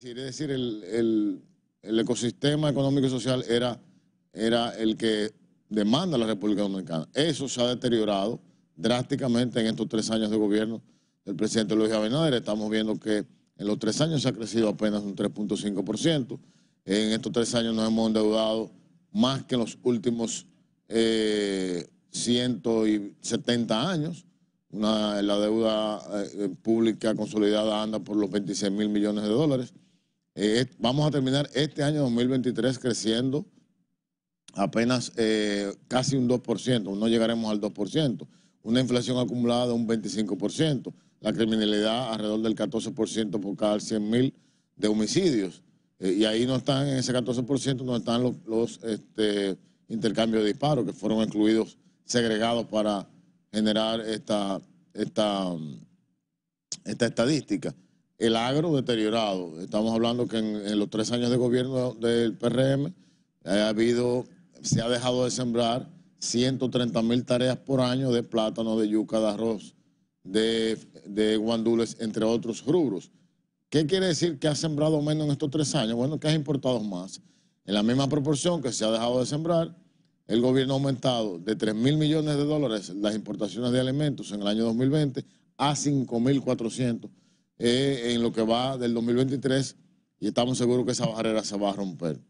Es decir, el, ecosistema económico y social era, era el que demanda la República Dominicana. Eso se ha deteriorado drásticamente en estos tres años de gobierno del presidente Luis Abinader. Estamos viendo que en los tres años se ha crecido apenas un 3.5%. En estos tres años nos hemos endeudado más que en los últimos 170 eh, años. la deuda eh, eh, pública consolidada anda por los 26 mil millones de dólares. Eh, eh, vamos a terminar este año 2023 creciendo apenas eh, casi un 2%, no llegaremos al 2%, una inflación acumulada de un 25%, la criminalidad alrededor del 14% por cada 100.000 de homicidios. y ahí no están, en ese 14%, no están los, este, intercambios de disparos que fueron incluidos, segregados para generar esta estadística el agro deteriorado. Estamos hablando que en, los tres años de gobierno del PRM ha habido, se ha dejado de sembrar 130 mil tareas por año de plátano, de yuca, de arroz, de, guandules, entre otros rubros. ¿Qué quiere decir que ha sembrado menos en estos tres años? Bueno, que ha importado más. En la misma proporción que se ha dejado de sembrar, el gobierno ha aumentado de 3 mil millones de dólares las importaciones de alimentos en el año 2020 a mil 5.400 eh, en lo que va del 2023 y estamos seguros que esa barrera se va a romper.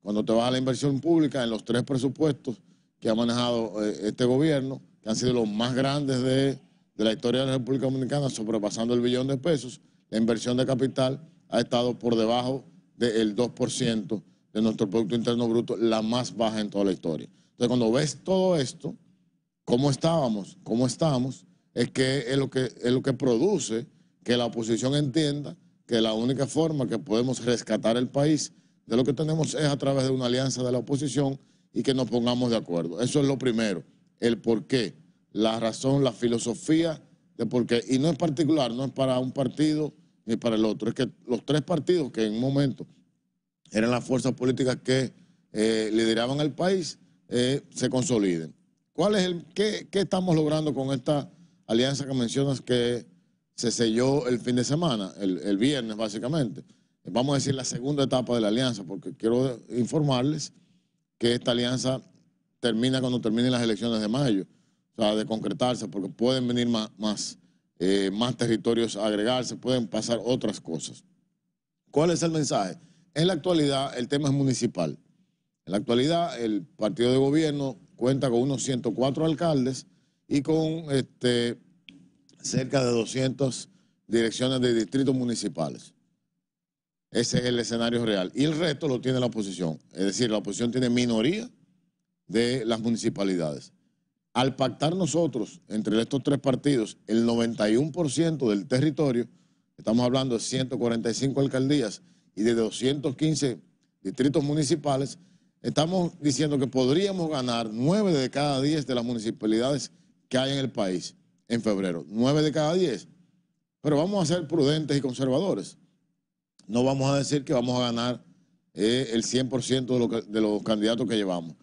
Cuando te vas a la inversión pública en los tres presupuestos que ha manejado eh, este gobierno, que han sido los más grandes de, de la historia de la República Dominicana, sobrepasando el billón de pesos, la inversión de capital ha estado por debajo del 2% de nuestro Producto Interno Bruto, la más baja en toda la historia. Entonces, cuando ves todo esto, cómo estábamos, cómo estamos, es que es lo que, es lo que produce que la oposición entienda que la única forma que podemos rescatar el país de lo que tenemos es a través de una alianza de la oposición y que nos pongamos de acuerdo. Eso es lo primero, el por qué, la razón, la filosofía de por qué. Y no es particular, no es para un partido ni para el otro. Es que los tres partidos que en un momento eran las fuerzas políticas que eh, lideraban el país eh, se consoliden. ¿Cuál es el, qué, qué estamos logrando con esta alianza que mencionas que se selló el fin de semana, el, viernes básicamente. Vamos a decir la segunda etapa de la alianza, porque quiero informarles que esta alianza termina cuando terminen las elecciones de mayo, o sea, de concretarse, porque pueden venir más, más eh, territorios a agregarse, pueden pasar otras cosas. ¿Cuál es el mensaje? En la actualidad el tema es municipal. En la actualidad el partido de gobierno cuenta con unos 104 alcaldes y con este, cerca de 200 direcciones de distritos municipales. Ese es el escenario real. Y el resto lo tiene la oposición. Es decir, la oposición tiene minoría de las municipalidades. Al pactar nosotros entre estos tres partidos el 91% del territorio, estamos hablando de 145 alcaldías y de 215 distritos municipales, estamos diciendo que podríamos ganar 9 de cada 10 de las municipalidades que hay en el país en febrero. Nueve de cada diez. Pero vamos a ser prudentes y conservadores. No vamos a decir que vamos a ganar eh, el 100% de, los candidatos que llevamos.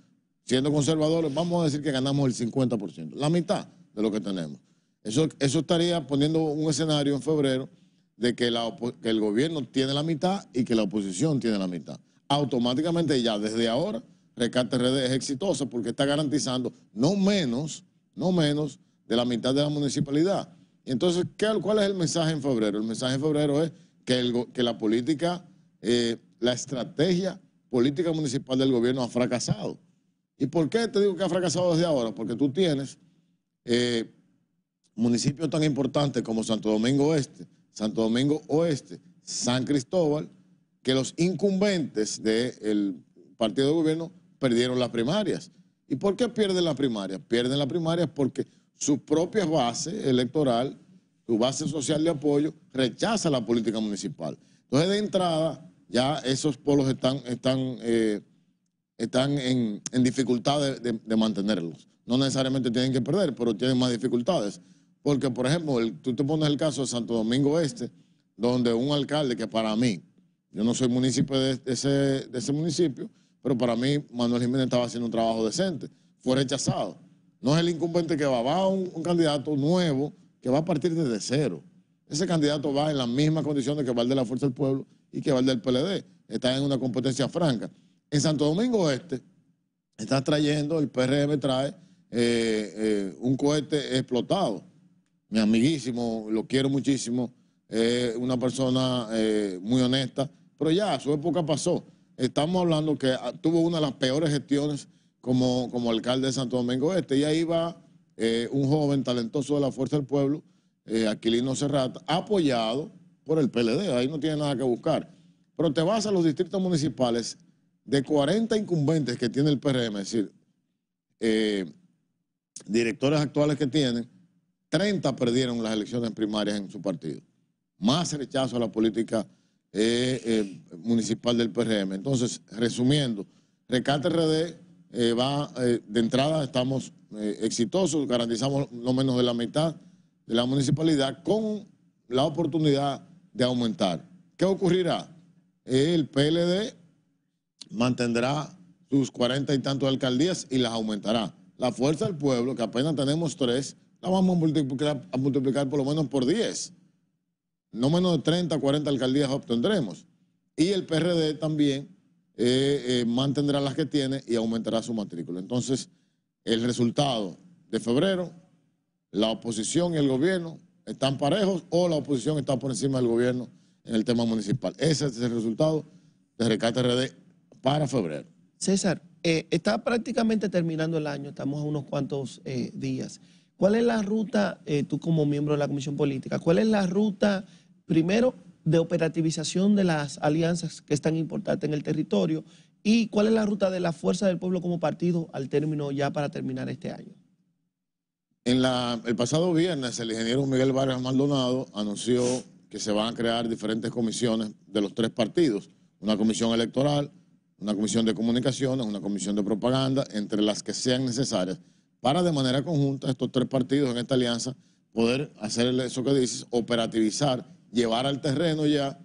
Siendo conservadores, vamos a decir que ganamos el 50%, la mitad de lo que tenemos. Eso, estaría poniendo un escenario en febrero de que, el gobierno tiene la mitad y que la oposición tiene la mitad. Automáticamente ya desde ahora Rescate redes es exitosa porque está garantizando no menos, no menos de la mitad de la municipalidad. Entonces, ¿cuál es el mensaje en febrero? El mensaje en febrero es que, el, que la política, eh, la estrategia política municipal del gobierno ha fracasado. ¿Y por qué te digo que ha fracasado desde ahora? Porque tú tienes eh, municipios tan importantes como Santo Domingo Oeste... Santo Domingo Oeste, San Cristóbal, que los incumbentes del partido de gobierno perdieron las primarias. ¿Y por qué pierden las primarias? Pierden las primarias porque su propia base electoral, su base social de apoyo, rechaza la política municipal. Entonces, de entrada, ya esos polos están, eh, en, en dificultad de, mantenerlos. No necesariamente tienen que perder, pero tienen más dificultades. Porque, por ejemplo, tú te pones el caso de Santo Domingo Este, donde un alcalde que para mí, yo no soy municipio de, ese municipio, pero para mí Manuel Jiménez estaba haciendo un trabajo decente, fue rechazado no es el incumbente que va, va un, candidato nuevo que va a partir desde cero. Ese candidato va en las mismas condiciones que va de la Fuerza del Pueblo y que va el del PLD. Está en una competencia franca. En Santo Domingo Este está trayendo, el PRM trae eh, eh, un cohete explotado. Mi amiguísimo, lo quiero muchísimo, es una persona eh, muy honesta, pero ya, su época pasó. Estamos hablando que ah, tuvo una de las peores gestiones como, como alcalde de Santo Domingo Este. Y ahí va eh, un joven talentoso de la Fuerza del Pueblo, eh, Aquilino Serrata, apoyado por el PLD. Ahí no tiene nada que buscar. Pero te vas a los distritos municipales de 40 incumbentes que tiene el PRM, es decir, eh, directores actuales que tienen, 30 perdieron las elecciones primarias en su partido. Más rechazo a la política municipal del PRM. Entonces, resumiendo, Recate RD eh, va, eh, de entrada estamos eh, exitosos, garantizamos no menos de la mitad de la municipalidad con la oportunidad de aumentar. ¿Qué ocurrirá? El PLD mantendrá sus cuarenta y tantos alcaldías y las aumentará. La fuerza del pueblo, que apenas tenemos tres, la vamos a multiplicar, por lo menos por diez. No menos de 30, 40 alcaldías obtendremos. Y el PRD también eh, eh, mantendrá las que tiene y aumentará su matrícula. Entonces, el resultado de febrero, la oposición y el gobierno están parejos o la oposición está por encima del gobierno en el tema municipal. Ese es el resultado de Recate RD para febrero. César, eh, está prácticamente terminando el año, estamos a unos cuantos días. ¿Cuál es la ruta, tú como miembro de la Comisión Política, cuál es la ruta, primero, de operativización de las alianzas que es tan en el territorio y cuál es la ruta de la fuerza del pueblo como partido al término ya para terminar este año. En el pasado viernes el ingeniero Miguel Vargas Maldonado anunció que se van a crear diferentes comisiones de los tres partidos, una comisión electoral, una comisión de comunicaciones, una comisión de propaganda, entre las que sean necesarias, para de manera conjunta estos tres partidos en esta alianza poder hacer eso que dices, operativizar llevar al terreno ya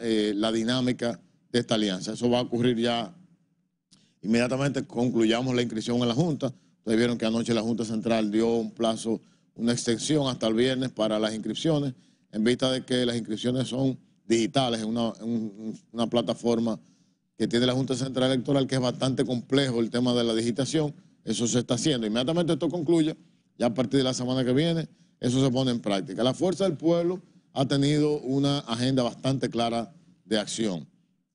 eh, la, dinámica de esta alianza. Eso va a ocurrir ya inmediatamente concluyamos la inscripción en la Junta. Ustedes vieron que anoche la Junta Central dio un plazo, una extensión hasta el viernes para las inscripciones, en vista de que las inscripciones son digitales en una, plataforma que tiene la Junta Central Electoral, que es bastante complejo el tema de la digitación. Eso se está haciendo. Inmediatamente esto concluye, ya a partir de la semana que viene, eso se pone en práctica. La fuerza del pueblo ha tenido una agenda bastante clara de acción.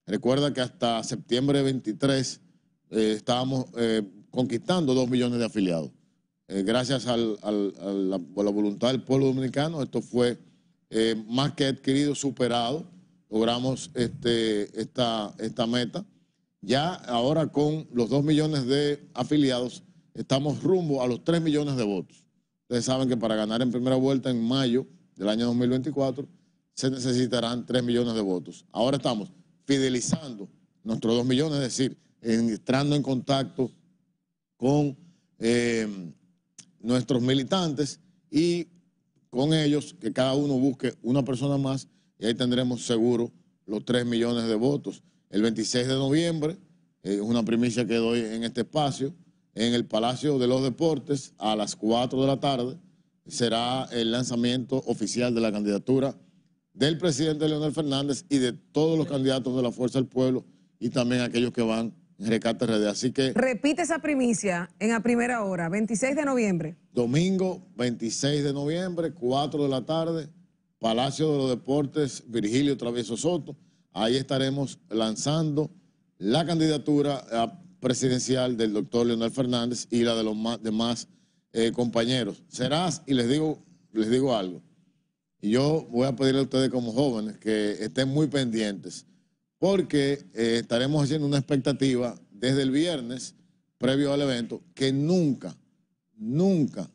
Recuerda que hasta septiembre 23 eh, estábamos eh, conquistando 2 millones de afiliados. Eh, gracias a, la, voluntad del pueblo dominicano, esto fue más que adquirido, superado. Logramos este, esta, esta meta. Ya ahora con los 2 millones de afiliados estamos rumbo a los 3 millones de votos. Ustedes saben que para ganar en primera vuelta en mayo del año 2024, se necesitarán 3 millones de votos. Ahora estamos fidelizando nuestros 2 millones, es decir, entrando en contacto con eh, nuestros militantes y con ellos que cada uno busque una persona más y ahí tendremos seguro los 3 millones de votos. El 26 de noviembre, eh, es una primicia que doy en este espacio, en el Palacio de los Deportes a las 4 de la tarde, será el lanzamiento oficial de la candidatura del presidente Leonel Fernández y de todos los candidatos de la Fuerza del Pueblo y también aquellos que van en Recate RD. Así que... Repite esa primicia en la primera hora, 26 de noviembre. Domingo 26 de noviembre, 4 de la tarde, Palacio de los Deportes, Virgilio Travieso Soto. Ahí estaremos lanzando la candidatura eh, presidencial del doctor Leonel Fernández y la de los demás eh, compañeros, serás, y les digo, les digo algo, y yo voy a pedirle a ustedes como jóvenes que estén muy pendientes, porque eh, estaremos haciendo una expectativa desde el viernes previo al evento que nunca, nunca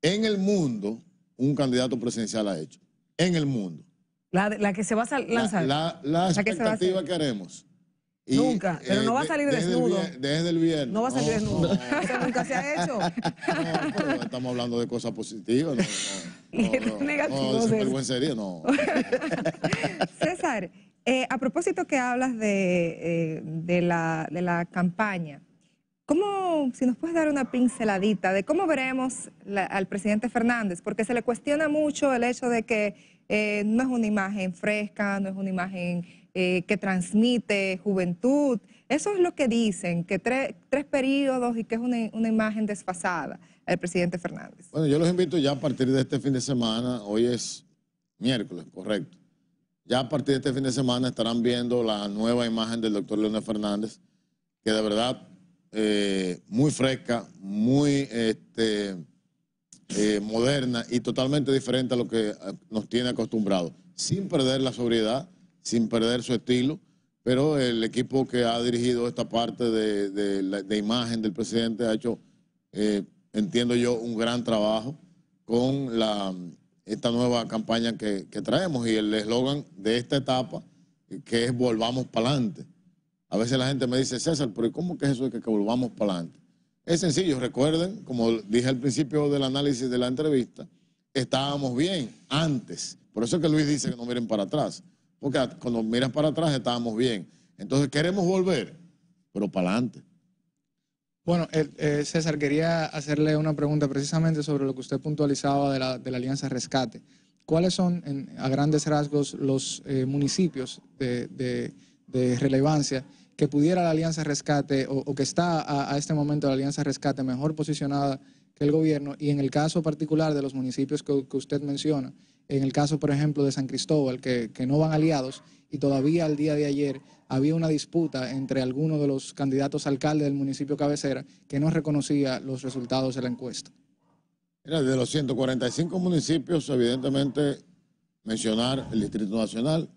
en el mundo un candidato presidencial ha hecho. En el mundo. La, que se va a lanzar. La, expectativa que haremos nunca, pero no va a eh, salir desnudo. desde el viernes. No va a salir desnudo. Eso nunca se ha hecho. estamos hablando de cosas positivas. No, no, buen no, no. César, eh, a propósito que hablas de, eh, de, la, de la campaña, ¿cómo, si nos puedes dar una pinceladita de cómo veremos al presidente Fernández? Porque se le cuestiona mucho el hecho de que eh, no es una imagen fresca, no es una imagen eh, que transmite juventud. Eso es lo que dicen, que tres periodos y que es una, imagen desfasada el presidente Fernández. Bueno, yo los invito ya a partir de este fin de semana, hoy es miércoles, correcto. Ya a partir de este fin de semana estarán viendo la nueva imagen del doctor Leonel Fernández, que de verdad eh, muy fresca, muy este, eh, moderna y totalmente diferente a lo que nos tiene acostumbrado, sin perder la sobriedad, sin perder su estilo, pero el equipo que ha dirigido esta parte de, imagen del presidente ha hecho, eh, entiendo yo, un gran trabajo con la, esta nueva campaña que, traemos y el eslogan de esta etapa, que es Volvamos para adelante. A veces la gente me dice, César, pero ¿cómo que es eso de que, que volvamos para adelante? Es sencillo, recuerden, como dije al principio del análisis de la entrevista, estábamos bien antes. Por eso es que Luis dice que no miren para atrás. Porque cuando miras para atrás estábamos bien. Entonces queremos volver, pero para adelante. Bueno, eh, César, quería hacerle una pregunta precisamente sobre lo que usted puntualizaba de la, Alianza Rescate. ¿Cuáles son, a grandes rasgos, los eh, municipios de, relevancia que pudiera la Alianza Rescate o, que está a, este momento la Alianza Rescate mejor posicionada que el gobierno? Y en el caso particular de los municipios que usted menciona, en el caso, por ejemplo, de San Cristóbal, que, no van aliados, y todavía al día de ayer había una disputa entre algunos de los candidatos alcaldes del municipio cabecera que no reconocía los resultados de la encuesta. Era de los 145 municipios, evidentemente, mencionar el Distrito Nacional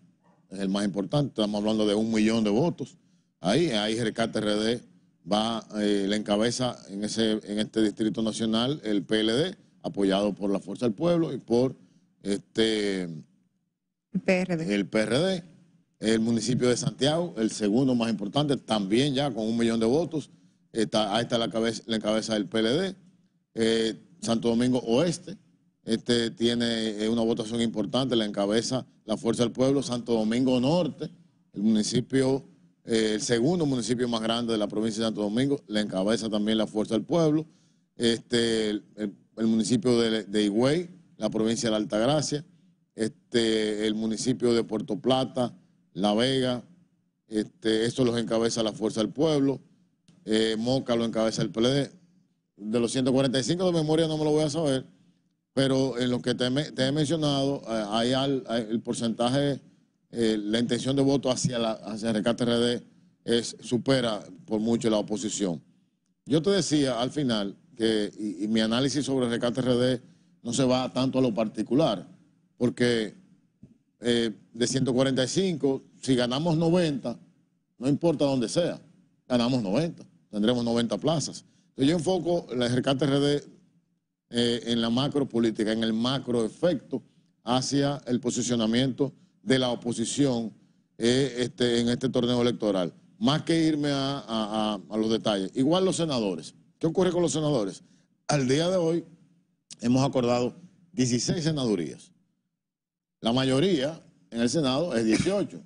es el más importante, estamos hablando de un millón de votos. Ahí, ahí Rescate RD va, eh, la encabeza en, ese, en este Distrito Nacional el PLD, apoyado por la Fuerza del Pueblo y por este, el PRD. el el municipio de Santiago, el segundo más importante, también ya con un millón de votos, está, ahí está la cabeza, la del PLD, eh, Santo Domingo Oeste, este tiene eh, una votación importante, la encabeza la Fuerza del Pueblo, Santo Domingo Norte, el municipio, eh, segundo municipio más grande de la provincia de Santo Domingo, la encabeza también la Fuerza del Pueblo, este, el, municipio de, de Higüey, la provincia de la Altagracia, este, el municipio de Puerto Plata, La Vega, este, esto los encabeza la Fuerza del Pueblo, eh, Moca lo encabeza el PLD. De los 145 de memoria no me lo voy a saber, pero en lo que te, he mencionado, eh, hay, el porcentaje, eh, la intención de voto hacia, la, hacia RD es, supera por mucho la oposición. Yo te decía al final que, y, mi análisis sobre el RD no se va tanto a lo particular, porque eh, de 145, si ganamos 90, no importa dónde sea, ganamos 90, tendremos 90 plazas. Entonces yo enfoco la rescate RD eh, en la macro política, en el macro efecto hacia el posicionamiento de la oposición eh, este, en este torneo electoral, más que irme a, a los detalles. Igual los senadores. ¿Qué ocurre con los senadores? Al día de hoy, hemos acordado 16 senadurías. La mayoría en el Senado es 18.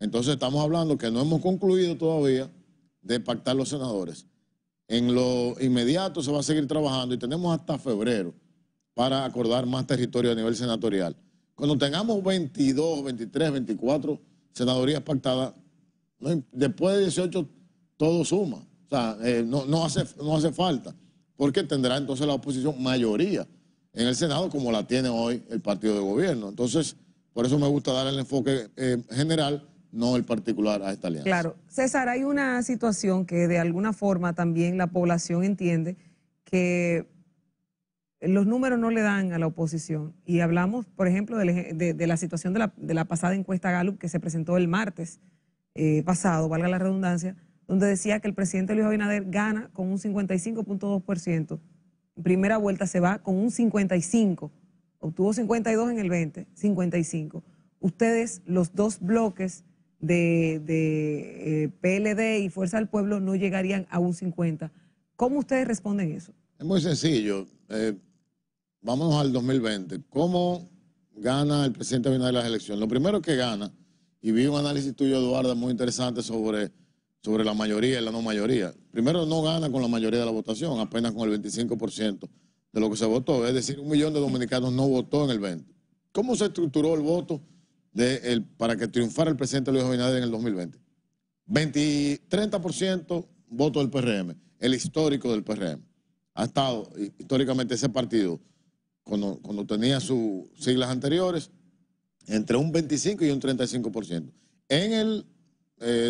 Entonces estamos hablando que no hemos concluido todavía de pactar los senadores. En lo inmediato se va a seguir trabajando y tenemos hasta febrero para acordar más territorio a nivel senatorial. Cuando tengamos 22, 23, 24 senadurías pactadas, después de 18 todo suma. O sea, eh, no, no hace falta porque tendrá entonces la oposición mayoría en el Senado como la tiene hoy el partido de gobierno. Entonces, por eso me gusta dar el enfoque eh, general, no el particular a esta alianza. Claro, César, hay una situación que de alguna forma también la población entiende que los números no le dan a la oposición. Y hablamos, por ejemplo, de, la situación de la, pasada encuesta Gallup que se presentó el martes eh, pasado, valga la redundancia, donde decía que el presidente Luis Abinader gana con un 55.2%. En primera vuelta se va con un 55%. Obtuvo 52 en el 20, 55. Ustedes, los dos bloques de, eh, PLD y Fuerza del Pueblo, no llegarían a un 50. ¿Cómo ustedes responden eso? Es muy sencillo. vamos eh, vámonos al 2020. ¿Cómo gana el presidente Abinader las elecciones? Lo primero que gana, y vi un análisis tuyo, Eduardo, muy interesante sobre sobre la mayoría y la no mayoría. Primero, no gana con la mayoría de la votación, apenas con el 25% de lo que se votó. Es decir, un millón de dominicanos no votó en el 20. ¿Cómo se estructuró el voto para que triunfara el presidente Luis Abinader en el 2020? 20, 30% voto del PRM, el histórico del PRM. Ha estado históricamente ese partido, cuando, tenía sus siglas anteriores, entre un 25 y un 35%. En el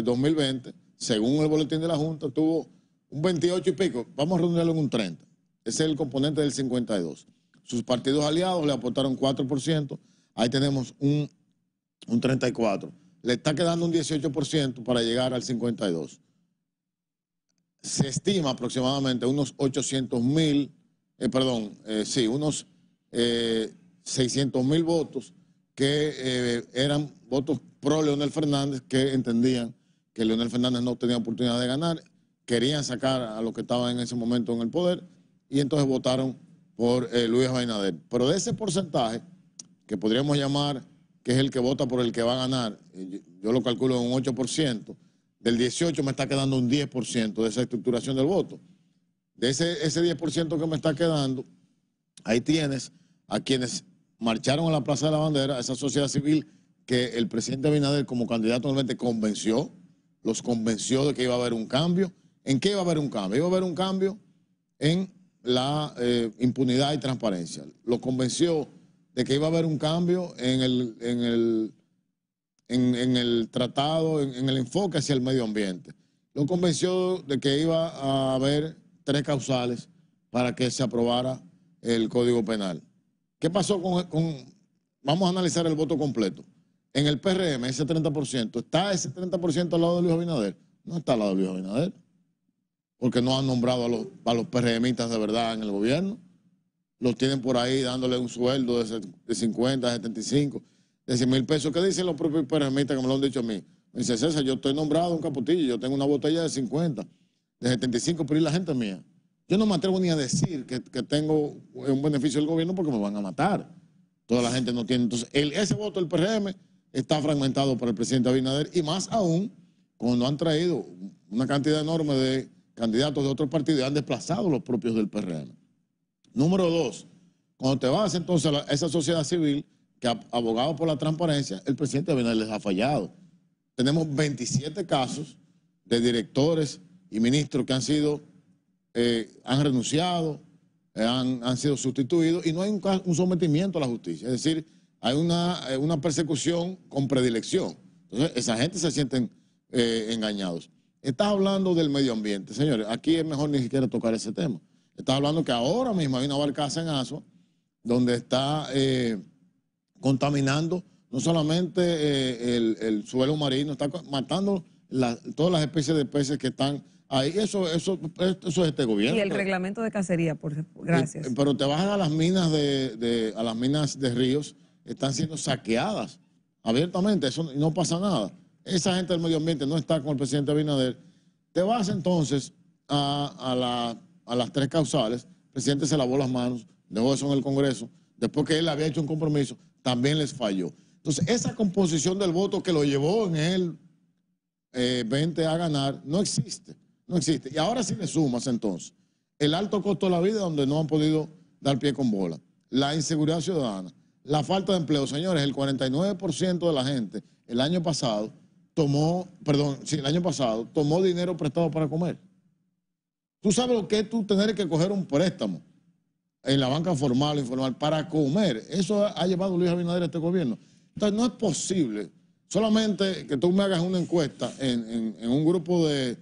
2020 eh, según el boletín de la Junta, tuvo un 28 y pico, vamos a reunirlo en un 30. Ese es el componente del 52. Sus partidos aliados le aportaron 4%, ahí tenemos un, 34. Le está quedando un 18% para llegar al 52. Se estima aproximadamente unos 800 mil, eh, perdón, eh, sí, unos 600 eh, mil votos que eran votos pro Leonel Fernández que entendían que Leonel Fernández no tenía oportunidad de ganar, querían sacar a los que estaban en ese momento en el poder y entonces votaron por eh, Luis Abinader. Pero de ese porcentaje, que podríamos llamar que es el que vota por el que va a ganar, eh, yo, lo calculo en un 8%, del 18 me está quedando un 10% de esa estructuración del voto. De ese, ese 10% que me está quedando, ahí tienes a quienes marcharon a la Plaza de la Bandera, a esa sociedad civil que el presidente Abinader como candidato realmente convenció, los convenció de que iba a haber un cambio. ¿En qué iba a haber un cambio? Iba a haber un cambio en la eh, impunidad y transparencia. Los convenció de que iba a haber un cambio en el, en en, el tratado, en, el enfoque hacia el medio ambiente. Lo convenció de que iba a haber tres causales para que se aprobara el Código Penal. ¿Qué pasó con... Vamos a analizar el voto completo en el PRM, ese 30%, ¿está ese 30% al lado de Luis Abinader? No está al lado de Luis Abinader, porque no han nombrado a los, a PRMistas de verdad en el gobierno. Los tienen por ahí dándole un sueldo de, 50, 75, de 100 mil pesos. ¿Qué dicen los propios PRMistas que me lo han dicho a mí? Me dice César, yo estoy nombrado un capotillo, yo tengo una botella de 50, de 75, pero y la gente mía. Yo no me atrevo ni a decir que, tengo un beneficio del gobierno porque me van a matar. Toda la gente no tiene. Entonces, ese voto del PRM está fragmentado por el presidente Abinader y más aún cuando han traído una cantidad enorme de candidatos de otros partidos y han desplazado los propios del PRM. Número dos, cuando te vas entonces a esa sociedad civil que ha abogado por la transparencia, el presidente Abinader les ha fallado. Tenemos 27 casos de directores y ministros que han sido, eh, han renunciado, eh, han, sido sustituidos y no hay un, un sometimiento a la justicia. Es decir, hay una, eh, una persecución con predilección. Entonces, esa gente se sienten eh, engañados. Estás hablando del medio ambiente, señores. Aquí es mejor ni siquiera tocar ese tema. Estás hablando que ahora mismo hay una barcaza en aso, donde está eh, contaminando no solamente el, suelo marino, está matando todas las especies de peces que están ahí. Eso, eso, eso es este gobierno. Y el reglamento de cacería, por gracias. pero te vas a las minas de, de, a las minas de ríos están siendo saqueadas abiertamente, eso no pasa nada. Esa gente del medio ambiente no está con el presidente Abinader. Te vas entonces a, las tres causales, el presidente se lavó las manos, dejó eso en el Congreso, después que él había hecho un compromiso, también les falló. Entonces, esa composición del voto que lo llevó en el 20 eh, a ganar no existe, no existe. Y ahora sí le sumas entonces el alto costo de la vida donde no han podido dar pie con bola, la inseguridad ciudadana, la falta de empleo. Señores, el 49% de la gente el año pasado tomó, perdón, sí, el año pasado tomó dinero prestado para comer. Tú sabes lo que es tú tener que coger un préstamo en la banca formal o informal para comer. Eso ha llevado Luis Abinader a este gobierno. Entonces, no es posible solamente que tú me hagas una encuesta en, un grupo de,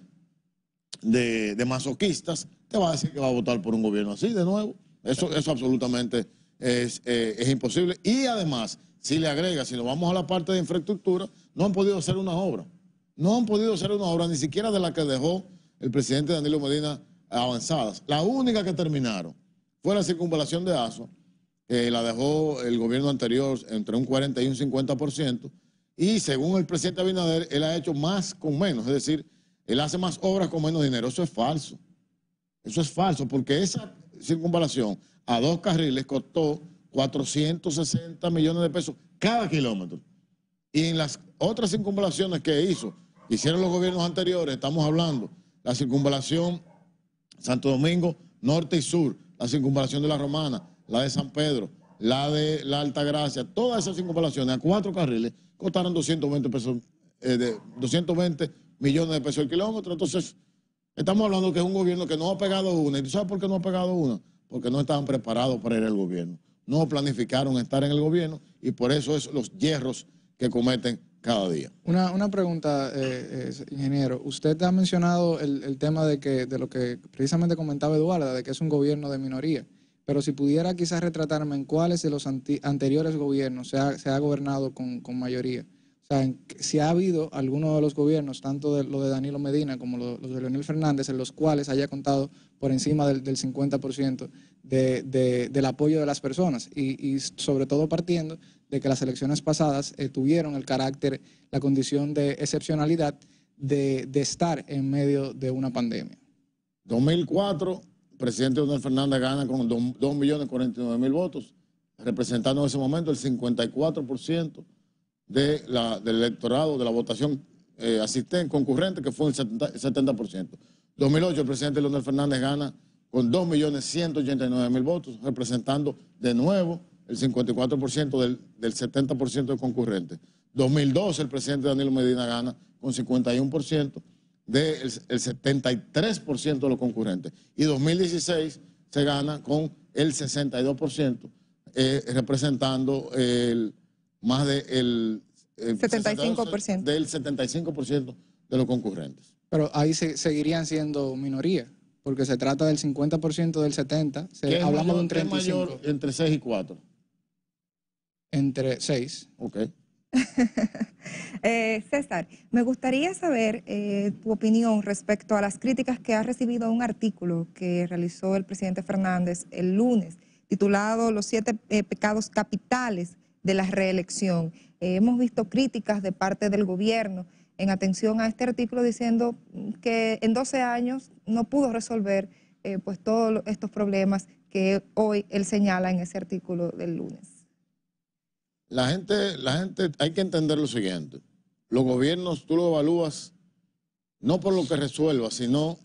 de, masoquistas, te va a decir que va a votar por un gobierno así de nuevo. Eso, es absolutamente eh, es, imposible. Y además, si le agrega, si nos vamos a la parte de infraestructura, no han podido hacer una obra. No han podido hacer una obra, ni siquiera de la que dejó el presidente Danilo Medina avanzadas. La única que terminaron fue la circunvalación de ASO, que la dejó el gobierno anterior entre un 40 y un 50%, y según el presidente Abinader, él ha hecho más con menos, es decir, él hace más obras con menos dinero. Eso es falso. Eso es falso, porque esa circunvalación a dos carriles costó 460 millones de pesos cada kilómetro. Y en las otras circunvalaciones que hizo, hicieron los gobiernos anteriores, estamos hablando, la circunvalación Santo Domingo Norte y Sur, la circunvalación de la Romana, la de San Pedro, la de la Alta Gracia, todas esas circunvalaciones a cuatro carriles costaron 220, pesos, eh, de, 220 millones de pesos el kilómetro. Entonces, estamos hablando que es un gobierno que no ha pegado una. ¿Y tú sabes por qué no ha pegado una? porque no estaban preparados para ir al gobierno. No planificaron estar en el gobierno y por eso es los hierros que cometen cada día. Una, una pregunta, eh, ingeniero. Usted ha mencionado el, tema de, que, de lo que precisamente comentaba Eduarda, de que es un gobierno de minoría. Pero si pudiera quizás retratarme en cuáles de los anteriores gobiernos se ha, se ha gobernado con mayoría. O sea, si ha habido alguno de los gobiernos, tanto de, lo de Danilo Medina como los de Leonel Fernández, en los cuales haya contado por encima del, 50% del apoyo de las personas y, sobre todo partiendo de que las elecciones pasadas eh, tuvieron el carácter, la condición de excepcionalidad de, de estar en medio de una pandemia. 2004, el presidente Leonel Fernández gana con 2.049.000 votos, representando en ese momento el 54% de la, del electorado, de la votación eh, asistente, concurrente, que fue el 70%. 2008 el presidente Leonel Fernández gana con 2.189.000 votos, representando de nuevo el 54% del, del 70% de concurrentes. 2012 el presidente Danilo Medina gana con 51% del 73% de los concurrentes. Y 2016 se gana con el 62%, eh, representando el más del el 75%. Del 75% de los concurrentes. Pero ahí seguirían siendo minoría, porque se trata del 50% del 70%. hablamos de un 35%. mayor entre 6 y 4? Entre 6. Ok. Eh, César, me gustaría saber eh, tu opinión respecto a las críticas que ha recibido un artículo que realizó el presidente Fernández el lunes, titulado Los siete eh, pecados capitales de la reelección. Eh, hemos visto críticas de parte del gobierno en atención a este artículo diciendo que en 12 años no pudo resolver eh, pues todos estos problemas que hoy él señala en ese artículo del lunes. La gente, la gente, hay que entender lo siguiente. Los gobiernos tú lo evalúas no por lo que resuelva, sino,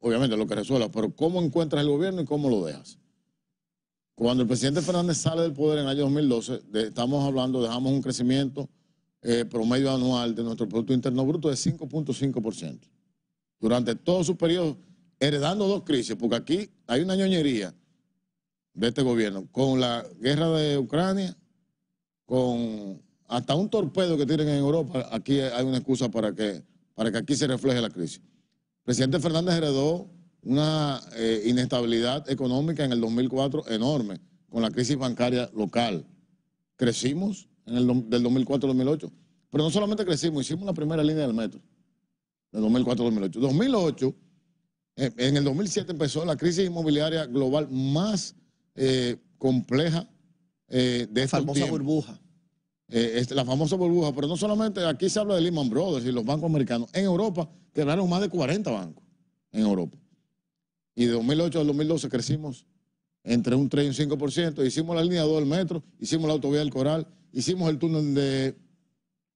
obviamente lo que resuelva, pero cómo encuentras el gobierno y cómo lo dejas. Cuando el presidente Fernández sale del poder en el año 2012, estamos hablando, dejamos un crecimiento eh, promedio anual de nuestro Producto Interno Bruto de 5.5%. Durante todo su periodo, heredando dos crisis, porque aquí hay una ñoñería de este gobierno, con la guerra de Ucrania, con hasta un torpedo que tienen en Europa, aquí hay una excusa para que, para que aquí se refleje la crisis. El presidente Fernández heredó una eh, inestabilidad económica en el 2004 enorme, con la crisis bancaria local. Crecimos en del 2004 al 2008. Pero no solamente crecimos, hicimos la primera línea del metro, del 2004 2008. 2008, en el 2007 empezó la crisis inmobiliaria global más eh, compleja eh, de la famosa burbuja. Este, la famosa burbuja, pero no solamente aquí se habla de Lehman Brothers y los bancos americanos. En Europa quebraron más de 40 bancos en Europa. Y de 2008 al 2012 crecimos entre un 3 y un 5%. Hicimos la línea 2 del metro, hicimos la autovía del Coral, hicimos el túnel de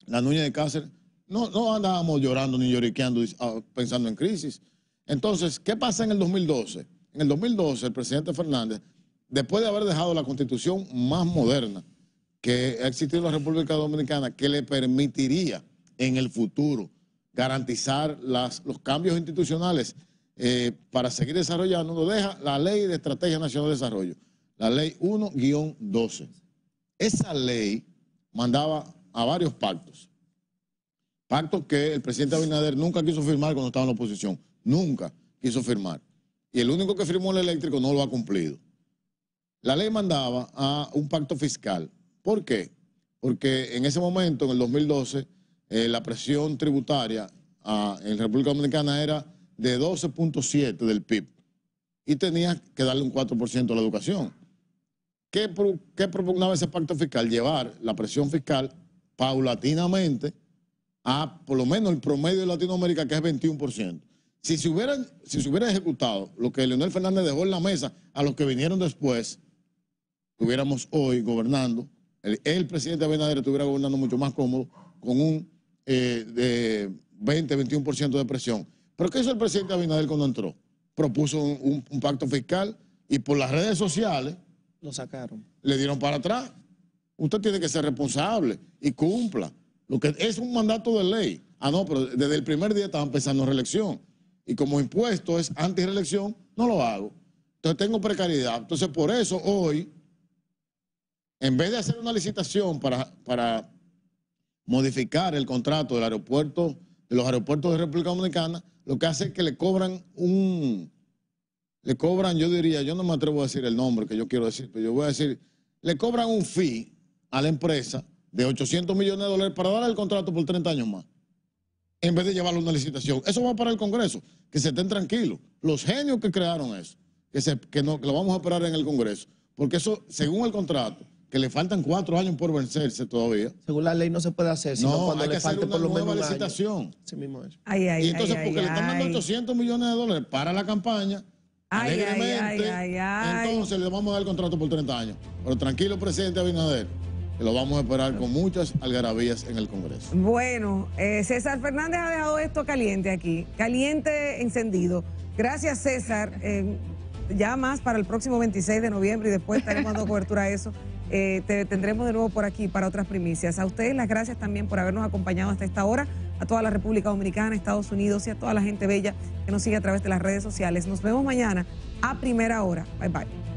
la Nuña de Cáceres. No, no andábamos llorando ni lloriqueando ah, pensando en crisis. Entonces, ¿qué pasa en el 2012? En el 2012, el presidente Fernández, después de haber dejado la constitución más moderna que ha existido en la República Dominicana, que le permitiría en el futuro garantizar las, los cambios institucionales eh, para seguir desarrollando, lo deja la Ley de Estrategia Nacional de Desarrollo, la Ley 1-12. Esa ley mandaba a varios pactos. Pactos que el presidente Abinader nunca quiso firmar cuando estaba en la oposición. Nunca quiso firmar. Y el único que firmó el eléctrico no lo ha cumplido. La ley mandaba a un pacto fiscal. ¿Por qué? Porque en ese momento, en el 2012, eh, la presión tributaria ah, en República Dominicana era de 12.7 del PIB y tenía que darle un 4% a la educación. ¿Qué, ¿Qué propugnaba ese pacto fiscal? Llevar la presión fiscal paulatinamente a por lo menos el promedio de Latinoamérica, que es 21%. Si se, hubieran, si se hubiera ejecutado lo que Leonel Fernández dejó en la mesa a los que vinieron después, estuviéramos hoy gobernando, el, presidente Abinader estuviera gobernando mucho más cómodo con un eh, de 20, 21% de presión. Pero ¿qué hizo el presidente Abinader cuando entró? Propuso un, pacto fiscal y por las redes sociales... Lo sacaron. Le dieron para atrás. Usted tiene que ser responsable y cumpla. Lo que es un mandato de ley. Ah, no, pero desde el primer día estaba empezando reelección. Y como impuesto es anti-reelección, no lo hago. Entonces tengo precariedad. Entonces por eso hoy, en vez de hacer una licitación para, para modificar el contrato del aeropuerto en los aeropuertos de República Dominicana, lo que hace es que le cobran un, le cobran, yo diría, yo no me atrevo a decir el nombre que yo quiero decir, pero yo voy a decir, le cobran un fee a la empresa de 800 millones de dólares para dar el contrato por 30 años más, en vez de llevarlo a una licitación. Eso va para el Congreso, que se estén tranquilos, los genios que crearon eso, que, se, que, no, que lo vamos a operar en el Congreso, porque eso, según el contrato, que le faltan cuatro años por vencerse todavía. Según la ley no se puede hacer, sino no, cuando hay le que falte por lo menos licitación. Ay, ay, y entonces, porque le están dando 800 millones de dólares para la campaña, alegremente, entonces le vamos a dar el contrato por 30 años. Pero tranquilo, presidente Abinader. Que lo vamos a esperar con muchas algarabías en el Congreso. Bueno, eh, César Fernández ha dejado esto caliente aquí, caliente encendido. Gracias, César. Eh, ya más para el próximo 26 de noviembre y después estaremos dando cobertura a eso. Eh, te tendremos de nuevo por aquí para otras primicias. A ustedes las gracias también por habernos acompañado hasta esta hora, a toda la República Dominicana, Estados Unidos y a toda la gente bella que nos sigue a través de las redes sociales. Nos vemos mañana a primera hora. Bye bye.